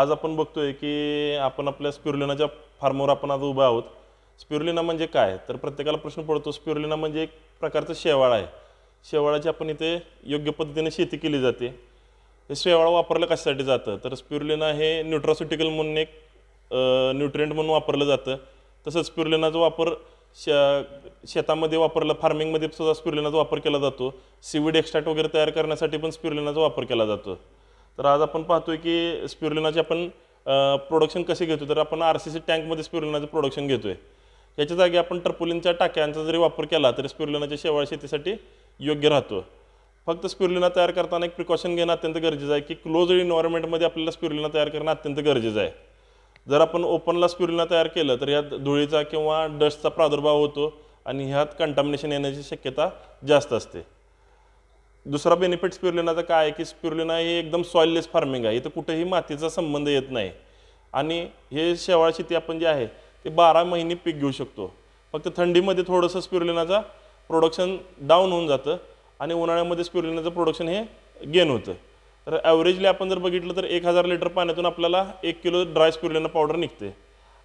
आज आपण बघतोय की आपण आपल्या स्प्युरलिनाच्या फार्मवर आपण आज उभा आहोत स्पिरुलिना म्हणजे काय तर प्रत्येकाला प्रश्न पडतो स्पिरुलिना म्हणजे एक प्रकारचं शेवाळ आहे शेवाळाची आपण इथे योग्य पद्धतीने शेती केली जाते हे शेवाळ वापरलं कशासाठी जातं तर स्प्युरलिना हे न्यूट्रास्युटिकल म्हणून एक न्यूट्रिएंट म्हणून वापरलं जातं तसंच स्पिरुलिनाचा वापर श शेतामध्ये वापरलं फार्मिंगमध्ये सुद्धा स्पिरुलिनाचा वापर केला जातो सीविड एक्स्ट्राट वगैरे तयार करण्यासाठी पण स्प्युरलिनाचा वापर केला जातो तर आज आपण पाहतोय की स्प्युरिनाचे आपण प्रोडक्शन कसे घेतो तर आपण आर सी सी टँकमध्ये स्प्युरलिनाचं प्रोडक्शन घेतो आहे जागी आपण टर्पोलिनच्या टाक्यांचा जरी वापर केला तरी स्प्युरिनाच्या शेवाळ शेतीसाठी योग्य राहतो फक्त स्प्युरलिना तयार करताना एक प्रिकॉशन घेणं अत्यंत गरजेचं आहे की क्लोज इन्व्हायरमेंटमध्ये आपल्याला स्प्युरलिना तयार करणं अत्यंत गरजेचं आहे जर आपण ओपनला स्प्युरिना तयार केलं तर यात धुळीचा किंवा डस्टचा प्रादुर्भाव होतो आणि ह्यात कंटामिनेशन येण्याची शक्यता जास्त असते दुसरा बेनिफिट स्पिरुलिनाचा काय आहे की स्प्युर्लिना हे एकदम सॉइललेस फार्मिंग आहे इथं कुठेही मातीचा संबंध येत नाही आणि हे शेवाळ शेती आपण जे आहे ते बारा महिने पीक घेऊ शकतो फक्त थंडीमध्ये थोडंसं स्पिरुलिनाचा प्रोडक्शन डाऊन होऊन जातं आणि उन्हाळ्यामध्ये स्पिरुलिनाचं प्रोडक्शन हे गेन होतं तर ॲव्हरेजली आपण जर बघितलं तर एक हजार लिटर पाण्यातून आपल्याला एक किलो ड्राय स्पिरुलिना पावडर निघते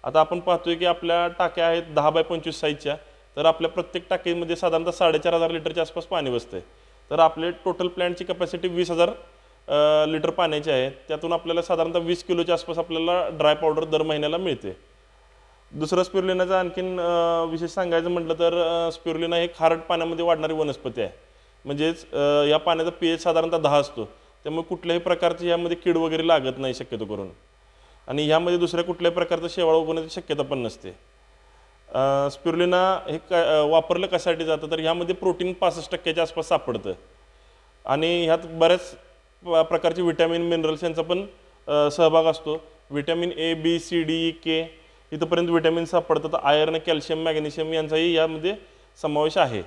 आता आपण पाहतोय की आपल्या टाक्या आहेत दहा बाय पंचवीस साईजच्या तर आपल्या प्रत्येक टाकीमध्ये साधारणतः साडेचार हजार लिटरच्या आसपास पाणी बसतं आहे तर आपले टोटल प्लॅन्टची कॅपॅसिटी वीस हजार लिटर पाण्याची आहे त्यातून आपल्याला साधारणतः वीस किलोच्या आसपास आपल्याला ड्राय पावडर दर महिन्याला मिळते दुसरं स्प्युरलिनाचं आणखीन विशेष सांगायचं म्हटलं तर स्प्युरलिना हे खारट पाण्यामध्ये वाढणारी वनस्पती आहे म्हणजेच या पाण्याचा पी एच साधारणतः दहा असतो त्यामुळे कुठल्याही प्रकारची यामध्ये कीड वगैरे लागत नाही शक्यतो करून आणि ह्यामध्ये दुसऱ्या कुठल्याही प्रकारचं शेवाळ उगवण्याची शक्यता पण नसते स्प्युर्लिना हे क वापरलं कशासाठी जातं तर ह्यामध्ये प्रोटीन पासष्ट टक्क्याच्या आसपास सापडतं आणि ह्यात बऱ्याच प्रकारचे विटॅमिन मिनरल्स यांचा पण सहभाग असतो vitamin A B C D E K इथंपर्यंत विटॅमिन सापडतात आयर्न कॅल्शियम मॅग्नेशियम यांचाही यामध्ये समावेश आहे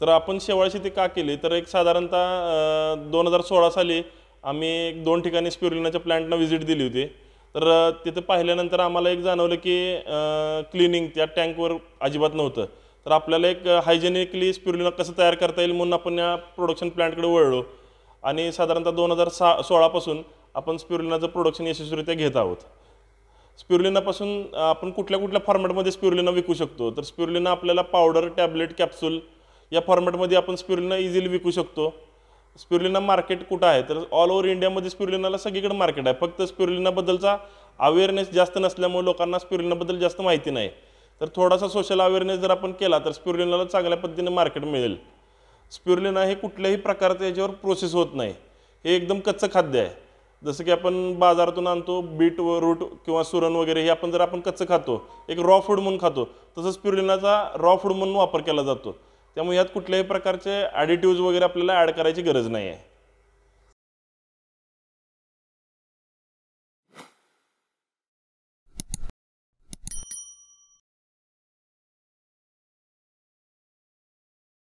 तर आपण शेवाळ शेती का केली तर एक साधारणतः दोन हजार सोळा साली आम्ही एक दोन ठिकाणी स्प्युरिनाच्या प्लांटना व्हिजिट दिली होती तर तिथं पाहिल्यानंतर आम्हाला एक जाणवलं की क्लिनिंग त्या टँकवर अजिबात नव्हतं तर आपल्याला एक हायजेनिकली स्प्युरिना कसं तयार करता येईल म्हणून आपण या प्रोडक्शन प्लॅन्टकडे वळलो आणि साधारणतः दोन हजार सा सोळापासून आपण स्प्युरिनाचं प्रोडक्शन यशस्वीरित्या घेत आहोत स्प्युरिनापासून आपण कुठल्या कुठल्या फॉर्मॅटमध्ये स्प्युरिना विकू शकतो तर स्प्युरिना आपल्याला पावडर टॅबलेट कॅप्सूल या फॉर्मॅटमध्ये आपण स्प्युरिना इझिली विकू शकतो स्पिरुलिना मार्केट कुठं आहे तर ऑल ओव्हर इंडियामध्ये स्पिरुलिनाला सगळीकडे मार्केट आहे फक्त स्पिरुलिनाबद्दलचा अवेअरनेस जास्त नसल्यामुळे लोकांना स्पिरुलिनाबद्दल जास्त माहिती नाही तर थोडासा सोशल अवेअरनेस जर आपण केला तर स्पिरुलिनाला चांगल्या पद्धतीने मार्केट मिळेल स्पिरुलिना हे कुठल्याही प्रकारचं याच्यावर प्रोसेस होत नाही हे एकदम कच्चं खाद्य आहे जसं की आपण बाजारातून आणतो बीट व रूट किंवा सुरण वगैरे हे आपण जर आपण कच्चं खातो एक रॉ फूड म्हणून खातो तसंच स्पिरुलिनाचा रॉ फूड म्हणून वापर केला जातो त्यामुळे यात कुठल्याही प्रकारचे ॲडिटिव्ज वगैरे आपल्याला ॲड करायची गरज नाही आहे